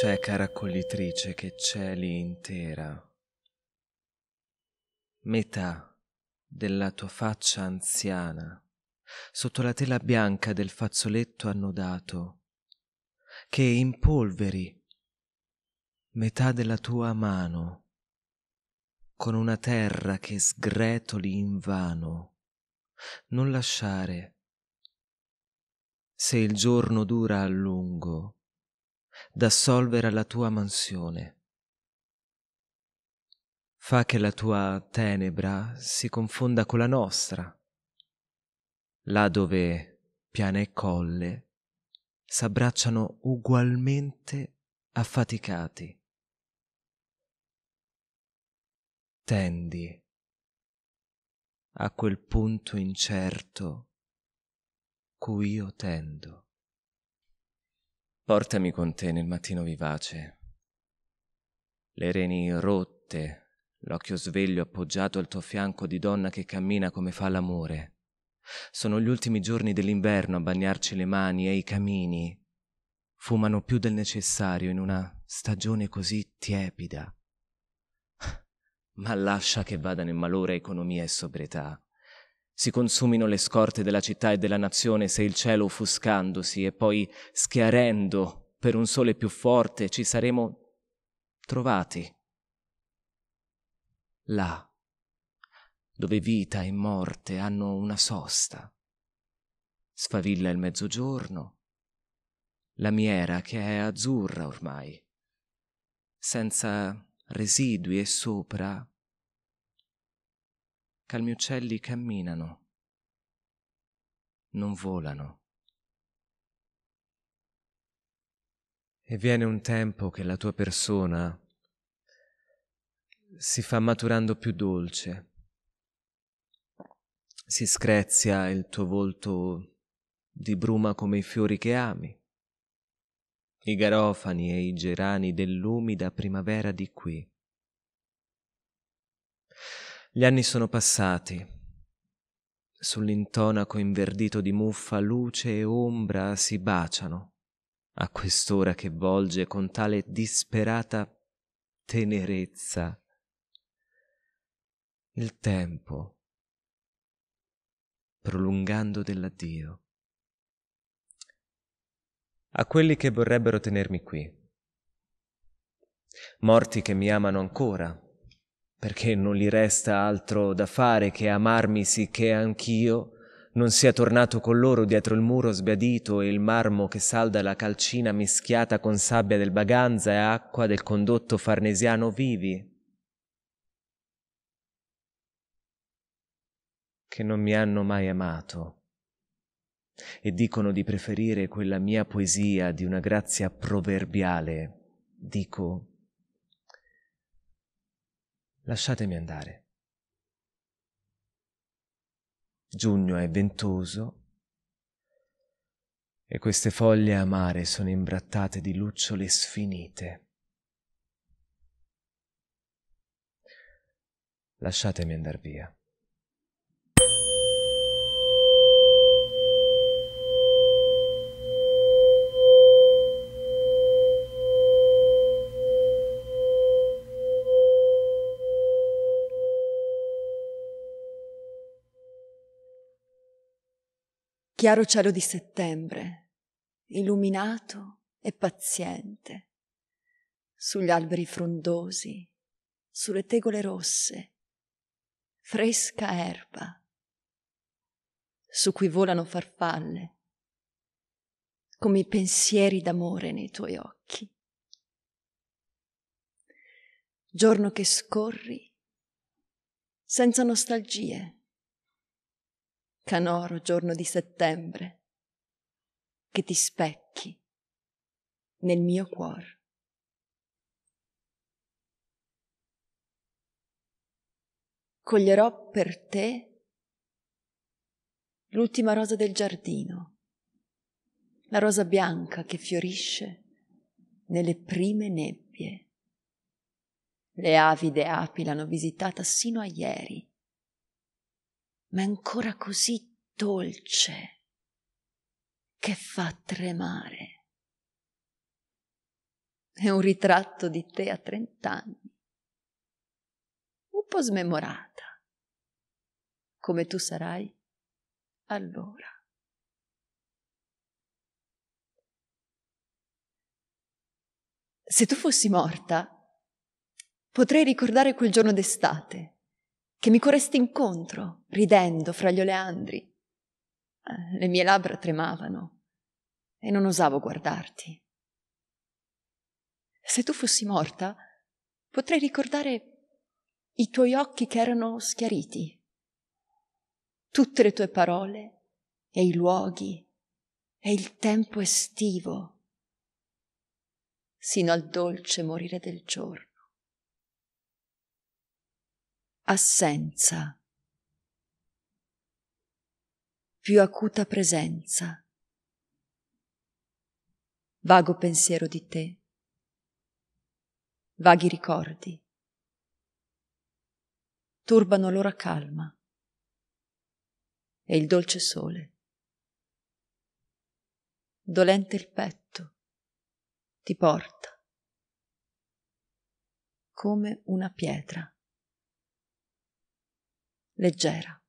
c'è cara caracollitrice che celi intera. Metà della tua faccia anziana, sotto la tela bianca del fazzoletto annodato, che impolveri metà della tua mano con una terra che sgretoli invano. Non lasciare. Se il giorno dura a lungo, d'assolvere alla tua mansione. Fa che la tua tenebra si confonda con la nostra, là dove piana e colle s'abbracciano ugualmente affaticati. Tendi a quel punto incerto cui io tendo. Portami con te nel mattino vivace. Le reni rotte, l'occhio sveglio appoggiato al tuo fianco di donna che cammina come fa l'amore. Sono gli ultimi giorni dell'inverno a bagnarci le mani e i camini. Fumano più del necessario in una stagione così tiepida. Ma lascia che vada nel malore economia e sobrietà si consumino le scorte della città e della nazione se il cielo offuscandosi e poi schiarendo per un sole più forte ci saremo trovati. Là, dove vita e morte hanno una sosta. Sfavilla il mezzogiorno, la miera che è azzurra ormai, senza residui e sopra calmi uccelli camminano, non volano. E viene un tempo che la tua persona si fa maturando più dolce, si screzia il tuo volto di bruma come i fiori che ami, i garofani e i gerani dell'umida primavera di qui. Gli anni sono passati. Sull'intonaco inverdito di muffa luce e ombra si baciano, a quest'ora che volge con tale disperata tenerezza. Il tempo, prolungando dell'addio. A quelli che vorrebbero tenermi qui, morti che mi amano ancora, perché non gli resta altro da fare che amarmi sicché anch'io non sia tornato con loro dietro il muro sbiadito e il marmo che salda la calcina mischiata con sabbia del Baganza e acqua del condotto farnesiano vivi. Che non mi hanno mai amato e dicono di preferire quella mia poesia di una grazia proverbiale. Dico, lasciatemi andare. Giugno è ventoso e queste foglie amare sono imbrattate di lucciole sfinite. Lasciatemi andare via. chiaro cielo di settembre, illuminato e paziente, sugli alberi frondosi, sulle tegole rosse, fresca erba, su cui volano farfalle, come i pensieri d'amore nei tuoi occhi. Giorno che scorri senza nostalgie canoro giorno di settembre, che ti specchi nel mio cuore. Coglierò per te l'ultima rosa del giardino, la rosa bianca che fiorisce nelle prime nebbie. Le avide api l'hanno visitata sino a ieri ma ancora così dolce che fa tremare. È un ritratto di te a trent'anni, un po' smemorata, come tu sarai allora. Se tu fossi morta, potrei ricordare quel giorno d'estate che mi correste incontro, ridendo fra gli oleandri. Eh, le mie labbra tremavano e non osavo guardarti. Se tu fossi morta, potrei ricordare i tuoi occhi che erano schiariti, tutte le tue parole e i luoghi e il tempo estivo, sino al dolce morire del giorno assenza, più acuta presenza, vago pensiero di te, vaghi ricordi, turbano l'ora calma e il dolce sole. Dolente il petto ti porta come una pietra leggera.